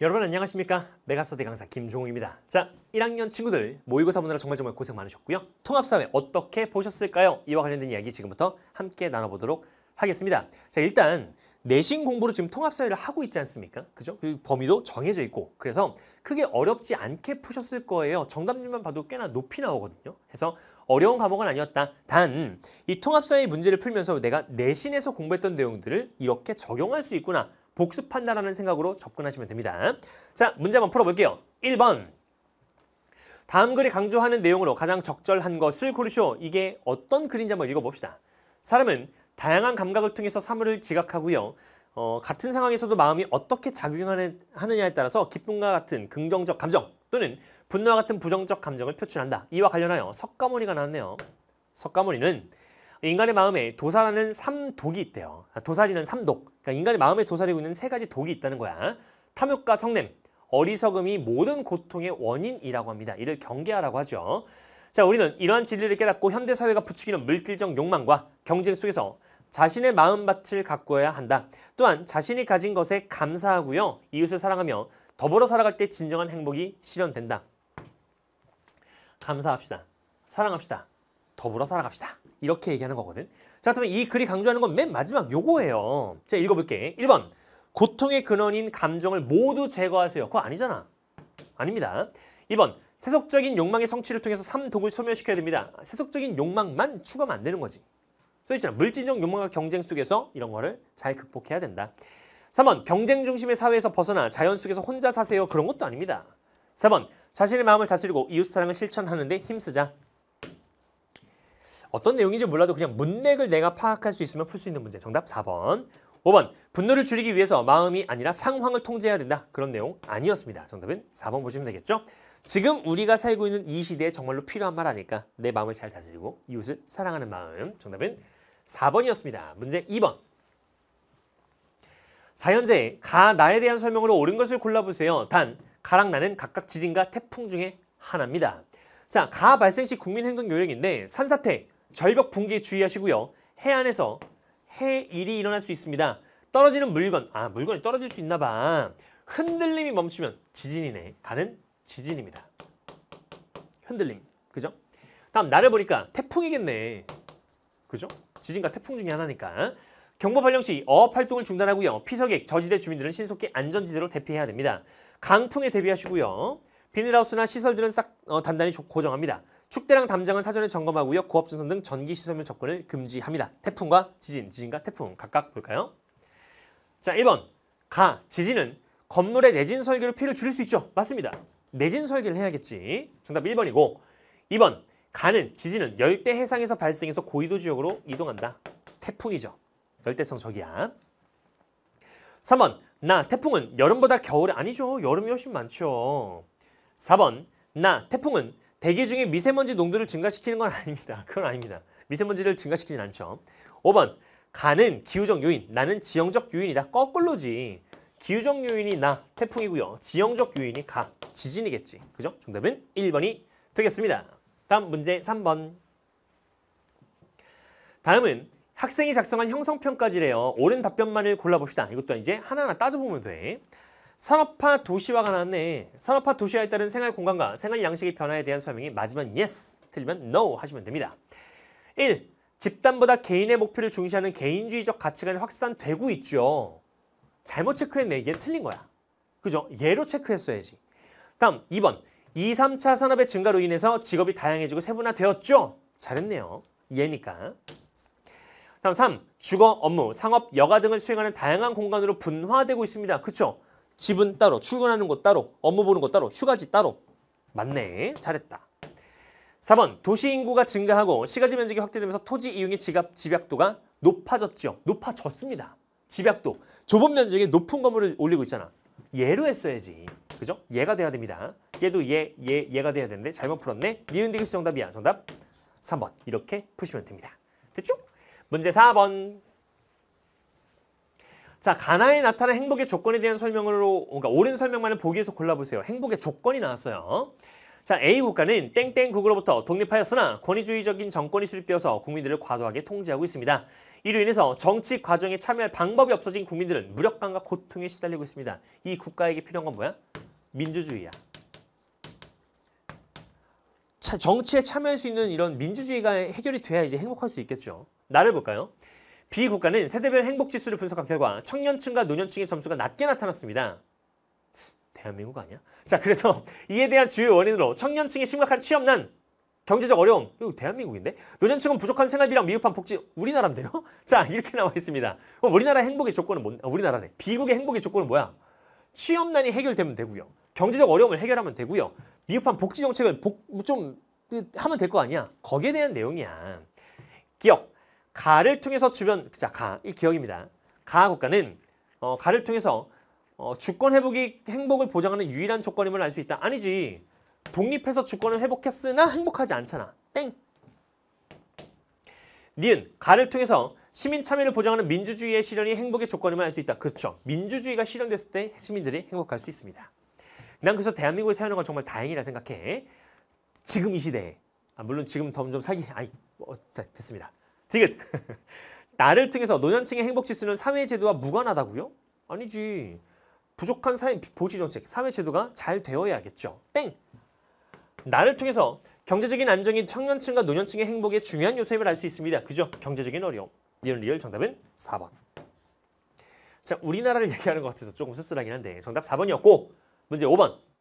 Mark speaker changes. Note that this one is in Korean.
Speaker 1: 여러분 안녕하십니까 메가스터디 강사 김종욱입니다 자 1학년 친구들 모의고사 보느라 정말 정말 고생 많으셨고요 통합사회 어떻게 보셨을까요? 이와 관련된 이야기 지금부터 함께 나눠보도록 하겠습니다 자 일단 내신 공부로 지금 통합사회를 하고 있지 않습니까? 그죠? 그 범위도 정해져 있고 그래서 크게 어렵지 않게 푸셨을 거예요. 정답률만 봐도 꽤나 높이 나오거든요. 그래서 어려운 과목은 아니었다. 단 이 통합사회 문제를 풀면서 내가 내신에서 공부했던 내용들을 이렇게 적용할 수 있구나 복습한다라는 생각으로 접근하시면 됩니다. 자, 문제 한번 풀어볼게요. 1번. 다음 글이 강조하는 내용으로 가장 적절한 것을 고르시오. 이게 어떤 글인지 한번 읽어봅시다. 사람은 다양한 감각을 통해서 사물을 지각하고요. 어, 같은 상황에서도 마음이 어떻게 작용하느냐에 따라서 기쁨과 같은 긍정적 감정 또는 분노와 같은 부정적 감정을 표출한다. 이와 관련하여 석가모니가 나왔네요. 석가모니는 인간의 마음에 도살하는 삼독이 있대요. 아, 도살이는 삼독. 그러니까 인간의 마음에 도사리고 있는 세 가지 독이 있다는 거야. 탐욕과 성냄, 어리석음이 모든 고통의 원인이라고 합니다. 이를 경계하라고 하죠. 자, 우리는 이러한 진리를 깨닫고 현대사회가 부추기는 물질적 욕망과 경쟁 속에서 자신의 마음밭을 가꾸어야 한다. 또한 자신이 가진 것에 감사하고요. 이웃을 사랑하며 더불어 살아갈 때 진정한 행복이 실현된다. 감사합시다. 사랑합시다. 더불어 살아갑시다. 이렇게 얘기하는 거거든. 자, 그러면 이 글이 강조하는 건 맨 마지막 요거예요. 제가 읽어볼게. 1번. 고통의 근원인 감정을 모두 제거하세요. 그거 아니잖아. 아닙니다. 2번. 세속적인 욕망의 성취를 통해서 삼독을 소멸시켜야 됩니다. 세속적인 욕망만 추가하면 안 되는 거지. 써있잖아. 물질적 욕망과 경쟁 속에서 이런 거를 잘 극복해야 된다. 3번. 경쟁 중심의 사회에서 벗어나 자연 속에서 혼자 사세요. 그런 것도 아닙니다. 4번. 자신의 마음을 다스리고 이웃사랑을 실천하는데 힘쓰자. 어떤 내용인지 몰라도 그냥 문맥을 내가 파악할 수 있으면 풀 수 있는 문제. 정답 4번. 5번. 분노를 줄이기 위해서 마음이 아니라 상황을 통제해야 된다. 그런 내용 아니었습니다. 정답은 4번 보시면 되겠죠. 지금 우리가 살고 있는 이 시대에 정말로 필요한 말 아닐까? 내 마음을 잘 다스리고 이웃을 사랑하는 마음. 정답은 4번이었습니다. 문제 2번. 자연재해, 가, 나에 대한 설명으로 옳은 것을 골라보세요. 단, 가랑 나는 각각 지진과 태풍 중에 하나입니다. 자, 가 발생 시 국민행동요령인데 산사태, 절벽 붕괴 주의하시고요. 해안에서 해일이 일어날 수 있습니다. 떨어지는 물건, 아 물건이 떨어질 수 있나 봐. 흔들림이 멈추면 지진이네. 가는 지진입니다. 흔들림, 그죠? 다음 나를 보니까 태풍이겠네. 그죠? 지진과 태풍 중에 하나니까. 경보 발령 시 어업 활동을 중단하고요. 피서객, 저지대 주민들은 신속히 안전지대로 대피해야 됩니다. 강풍에 대비하시고요. 비닐하우스나 시설들은 싹 어, 단단히 고정합니다. 축대랑 담장은 사전에 점검하고요. 고압전선 등 전기시설물 접근을 금지합니다. 태풍과 지진, 지진과 태풍 각각 볼까요? 자, 1번 가, 지진은 건물의 내진 설계로 피해를 줄일 수 있죠. 맞습니다. 내진 설계를 해야겠지. 정답 1번이고 2번 가는, 지진은 열대 해상에서 발생해서 고위도 지역으로 이동한다. 태풍이죠. 열대성 저기야 3번 나, 태풍은 여름보다 겨울이 아니죠. 여름이 훨씬 많죠. 4번 나, 태풍은 대기 중에 미세먼지 농도를 증가시키는 건 아닙니다. 그건 아닙니다. 미세먼지를 증가시키진 않죠. 5번 가는 기후적 요인, 나는 지형적 요인이다. 거꾸로지. 기후적 요인이 나, 태풍이고요. 지형적 요인이 가, 지진이겠지. 그죠? 정답은 1번이 되겠습니다. 다음 문제 3번. 다음은 학생이 작성한 형성평가지래요 옳은 답변만을 골라봅시다. 이것도 이제 하나하나 따져보면 돼. 산업화 도시화가 나왔네. 산업화 도시화에 따른 생활 공간과 생활 양식의 변화에 대한 설명이 맞으면 yes, 틀리면 no 하시면 됩니다. 1. 집단보다 개인의 목표를 중시하는 개인주의적 가치관이 확산되고 있죠. 잘못 체크했네. 얘 틀린 거야. 그죠? 예로 체크했어야지. 다음 2번. 2, 3차 산업의 증가로 인해서 직업이 다양해지고 세분화되었죠. 잘했네요. 얘니까. 다음 3. 주거, 업무, 상업, 여가 등을 수행하는 다양한 공간으로 분화되고 있습니다. 그쵸? 집은 따로, 출근하는 곳 따로, 업무 보는 곳 따로, 휴가지 따로. 맞네. 잘했다. 4번 도시 인구가 증가하고 시가지 면적이 확대되면서 토지 이용의 지갑 집약도가 높아졌죠. 높아졌습니다. 집약도. 좁은 면적에 높은 건물을 올리고 있잖아. 예로 했어야지. 그죠? 예가 돼야 됩니다. 얘도 예, 얘, 예, 예가 돼야 되는데 잘못 풀었네. 니은 디기수 정답이야. 정답 3번. 이렇게 푸시면 됩니다. 됐죠? 문제 4번. 자, 가나에 나타난 행복의 조건에 대한 설명으로 그러니까 옳은 설명만을 보기에서 골라보세요. 행복의 조건이 나왔어요. 자, A 국가는 땡땡국으로부터 독립하였으나 권위주의적인 정권이 수립되어서 국민들을 과도하게 통제하고 있습니다. 이로 인해서 정치 과정에 참여할 방법이 없어진 국민들은 무력감과 고통에 시달리고 있습니다. 이 국가에게 필요한 건 뭐야? 민주주의야. 자, 정치에 참여할 수 있는 이런 민주주의가 해결이 돼야 이제 행복할 수 있겠죠. 나를 볼까요? 비국가는 세대별 행복지수를 분석한 결과 청년층과 노년층의 점수가 낮게 나타났습니다. 대한민국 아니야? 자 그래서 이에 대한 주요 원인으로 청년층의 심각한 취업난, 경제적 어려움, 이거 대한민국인데? 노년층은 부족한 생활비랑 미흡한 복지, 우리나라인데요? 자 이렇게 나와 있습니다. 어, 우리나라 행복의 조건은 뭔, 어, 우리나라네. 비국의 행복의 조건은 뭐야? 취업난이 해결되면 되고요. 경제적 어려움을 해결하면 되고요. 미흡한 복지 정책을 복, 좀 하면 될 거 아니야. 거기에 대한 내용이야. 기억, 가를 통해서 주변 자 가 이 기억입니다. 가 국가는 어, 가를 통해서 어, 주권 회복이 행복을 보장하는 유일한 조건임을 알 수 있다. 아니지. 독립해서 주권을 회복했으나 행복하지 않잖아. 땡. 니은 가를 통해서 시민 참여를 보장하는 민주주의의 실현이 행복의 조건임을 알 수 있다. 그렇죠. 민주주의가 실현됐을 때 시민들이 행복할 수 있습니다. 난 그래서 대한민국에 태어난 건 정말 다행이라 생각해. 지금 이 시대에. 아, 물론 지금 더좀 살기... 아이, 어, 됐습니다. 디귿. 나를 통해서 노년층의 행복지수는 사회제도와 무관하다고요? 아니지. 부족한 사회 보수정책, 사회제도가 잘 되어야겠죠. 땡! 나를 통해서 경제적인 안정이 청년층과 노년층의 행복에 중요한 요소임을 알 수 있습니다. 그죠? 경제적인 어려움. 리얼 리얼 정답은 4번. 자, 우리나라를 얘기하는 것 같아서 조금 씁쓸하긴 한데 정답 4번이었고 문제 5번.